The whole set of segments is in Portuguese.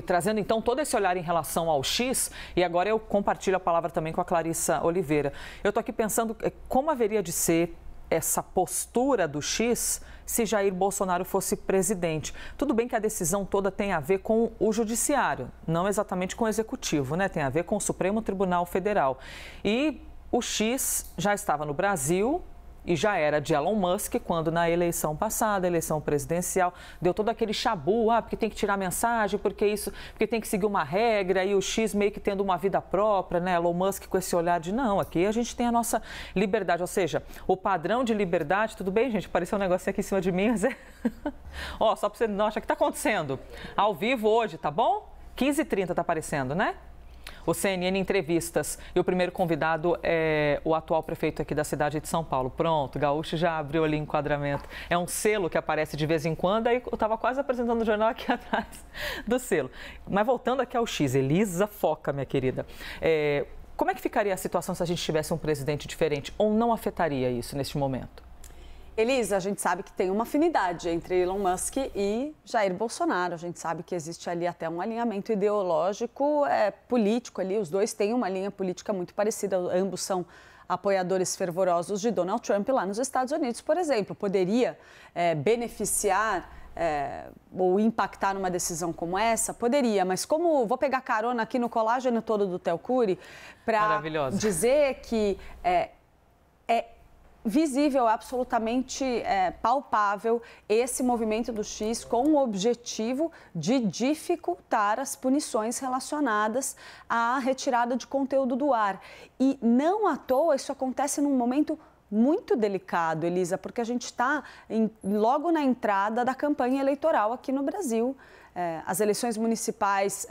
trazendo então todo esse olhar em relação ao X, e agora eu compartilho a palavra também com a Clarissa Oliveira. Eu estou aqui pensando eh, como haveria de ser essa postura do X se Jair Bolsonaro fosse presidente. Tudo bem que a decisão toda tem a ver com o judiciário, não exatamente com o executivo, né? Tem a ver com o Supremo Tribunal Federal. E o X já estava no Brasil, e já era de Elon Musk quando, na eleição passada, eleição presidencial, deu todo aquele chabu, ah, porque tem que tirar mensagem, porque isso, porque tem que seguir uma regra, e o X meio que tendo uma vida própria, né? Elon Musk com esse olhar de não, aqui a gente tem a nossa liberdade, ou seja, o padrão de liberdade, tudo bem, gente? Apareceu um negocinho aqui em cima de mim, mas é. Ó, só pra você não achar que tá acontecendo. Ao vivo hoje, tá bom? 15h30 tá aparecendo, né? o CNN Entrevistas. E o primeiro convidado é o atual prefeito aqui da cidade de São Paulo. Pronto, Gaúcho já abriu ali enquadramento. É um selo que aparece de vez em quando, aí eu estava quase apresentando o jornal aqui atrás do selo. Mas voltando aqui ao X, Elisa Foca, minha querida. É, como é que ficaria a situação se a gente tivesse um presidente diferente? Ou não afetaria isso neste momento? Elisa, a gente sabe que tem uma afinidade entre Elon Musk e Jair Bolsonaro. A gente sabe que existe ali até um alinhamento ideológico, é, político ali. Os dois têm uma linha política muito parecida. Ambos são apoiadores fervorosos de Donald Trump lá nos Estados Unidos, por exemplo. Poderia é, beneficiar é, ou impactar numa decisão como essa? Poderia, mas como vou pegar carona aqui no colágeno todo do Telcuri para dizer que é, visível, absolutamente é, palpável, esse movimento do X com o objetivo de dificultar as punições relacionadas à retirada de conteúdo do ar. E não à toa isso acontece num momento muito delicado, Elisa, porque a gente está logo na entrada da campanha eleitoral aqui no Brasil. É, as eleições municipais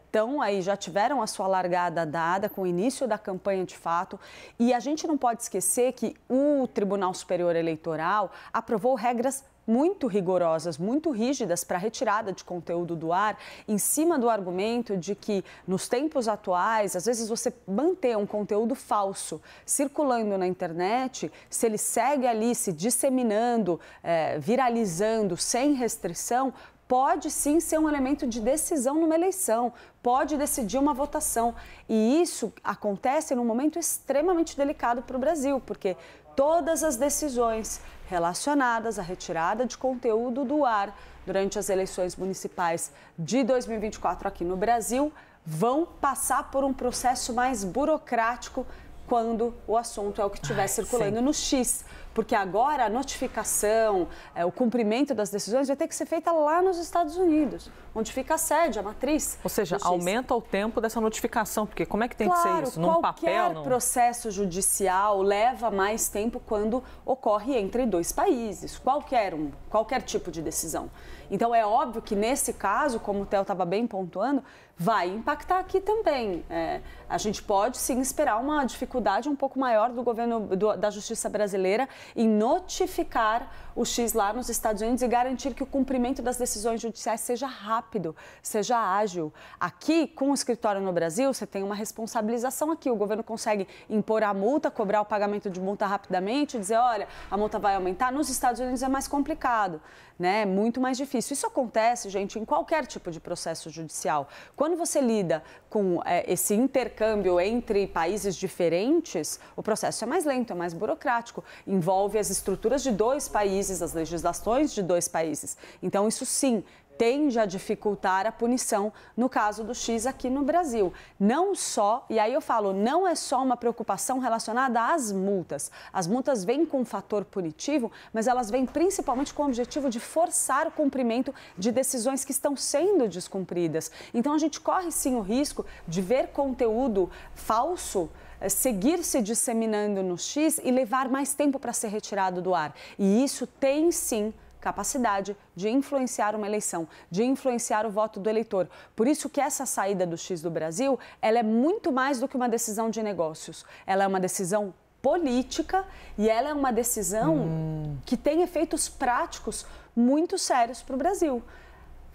estão é, aí, já tiveram a sua largada dada com o início da campanha de fato. E a gente não pode esquecer que o Tribunal Superior Eleitoral aprovou regras muito rigorosas, muito rígidas para retirada de conteúdo do ar, em cima do argumento de que nos tempos atuais, às vezes você manter um conteúdo falso circulando na internet, se ele segue ali se disseminando, é, viralizando sem restrição, pode sim ser um elemento de decisão numa eleição, pode decidir uma votação. E isso acontece num momento extremamente delicado para o Brasil, porque todas as decisões relacionadas à retirada de conteúdo do ar durante as eleições municipais de 2024 aqui no Brasil vão passar por um processo mais burocrático quando o assunto é o que estiver circulando sim. no X. Porque agora a notificação, é, o cumprimento das decisões vai ter que ser feita lá nos Estados Unidos, onde fica a sede, a matriz. Ou seja, aumenta o tempo dessa notificação, porque como é que tem claro, que ser isso? Num papel? Qualquer processo judicial leva mais tempo quando ocorre entre dois países, qualquer um, qualquer tipo de decisão. Então é óbvio que nesse caso, como o Theo estava bem pontuando, vai impactar aqui também. É, a gente pode sim esperar uma dificuldade um pouco maior do governo do, da justiça brasileira em notificar o X lá nos Estados Unidos e garantir que o cumprimento das decisões judiciais seja rápido, seja ágil. Aqui, com o escritório no Brasil, você tem uma responsabilização aqui. O governo consegue impor a multa, cobrar o pagamento de multa rapidamente, dizer, olha, a multa vai aumentar. Nos Estados Unidos é mais complicado, né? É muito mais difícil. Isso acontece, gente, em qualquer tipo de processo judicial. Quando quando você lida com é, esse intercâmbio entre países diferentes, o processo é mais lento, é mais burocrático, envolve as estruturas de dois países, as legislações de dois países. Então, isso sim tende a dificultar a punição no caso do X aqui no Brasil. Não só, e aí eu falo, não é só uma preocupação relacionada às multas. As multas vêm com um fator punitivo, mas elas vêm principalmente com o objetivo de forçar o cumprimento de decisões que estão sendo descumpridas. Então a gente corre sim o risco de ver conteúdo falso eh, seguir se disseminando no X e levar mais tempo para ser retirado do ar. E isso tem sim capacidade de influenciar uma eleição, de influenciar o voto do eleitor. Por isso que essa saída do X do Brasil, ela é muito mais do que uma decisão de negócios. Ela é uma decisão política e ela é uma decisão hum. que tem efeitos práticos muito sérios para o Brasil.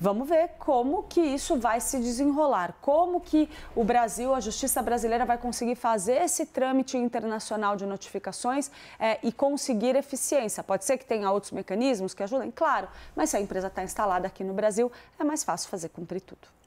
Vamos ver como que isso vai se desenrolar, como que o Brasil, a justiça brasileira vai conseguir fazer esse trâmite internacional de notificações é, e conseguir eficiência. Pode ser que tenha outros mecanismos que ajudem, claro, mas se a empresa está instalada aqui no Brasil, é mais fácil fazer cumprir tudo.